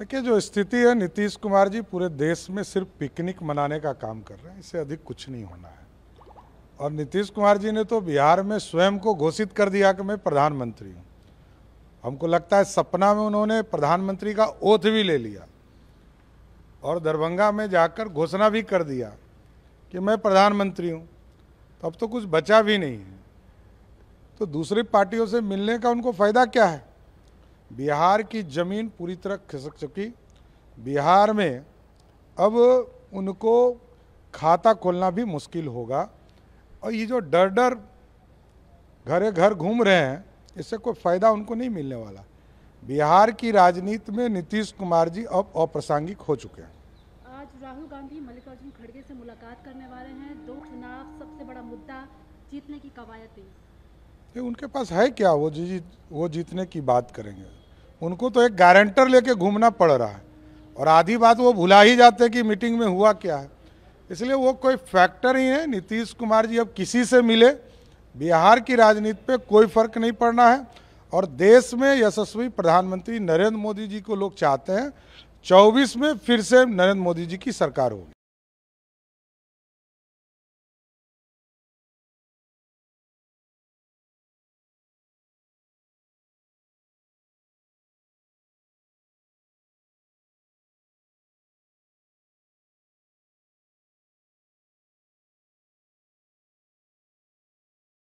देखिए जो स्थिति है नीतीश कुमार जी पूरे देश में सिर्फ पिकनिक मनाने का काम कर रहे हैं इससे अधिक कुछ नहीं होना है और नीतीश कुमार जी ने तो बिहार में स्वयं को घोषित कर दिया कि मैं प्रधानमंत्री हूँ हमको लगता है सपना में उन्होंने प्रधानमंत्री का ओथ भी ले लिया और दरभंगा में जाकर घोषणा भी कर दिया कि मैं प्रधानमंत्री हूँ तो अब तो कुछ बचा भी नहीं है तो दूसरी पार्टियों से मिलने का उनको फ़ायदा क्या है बिहार की ज़मीन पूरी तरह खिसक चुकी बिहार में अब उनको खाता खोलना भी मुश्किल होगा और ये जो डर डर घरे घर घूम रहे हैं इससे कोई फ़ायदा उनको नहीं मिलने वाला बिहार की राजनीति में नीतीश कुमार जी अब अप्रासंगिक हो चुके हैं आज राहुल गांधी मल्लिकार्जुन खड़गे से मुलाकात करने वाले हैं दो चुनाव सबसे बड़ा मुद्दा जीतने की कवायद उनके पास है क्या वो जी वो जीतने की बात करेंगे उनको तो एक गारंटर लेके घूमना पड़ रहा है और आधी बात वो भुला ही जाते हैं कि मीटिंग में हुआ क्या है इसलिए वो कोई फैक्टर ही है नीतीश कुमार जी अब किसी से मिले बिहार की राजनीति पे कोई फर्क नहीं पड़ना है और देश में यशस्वी प्रधानमंत्री नरेंद्र मोदी जी को लोग चाहते हैं 24 में फिर से नरेंद्र मोदी जी की सरकार होगी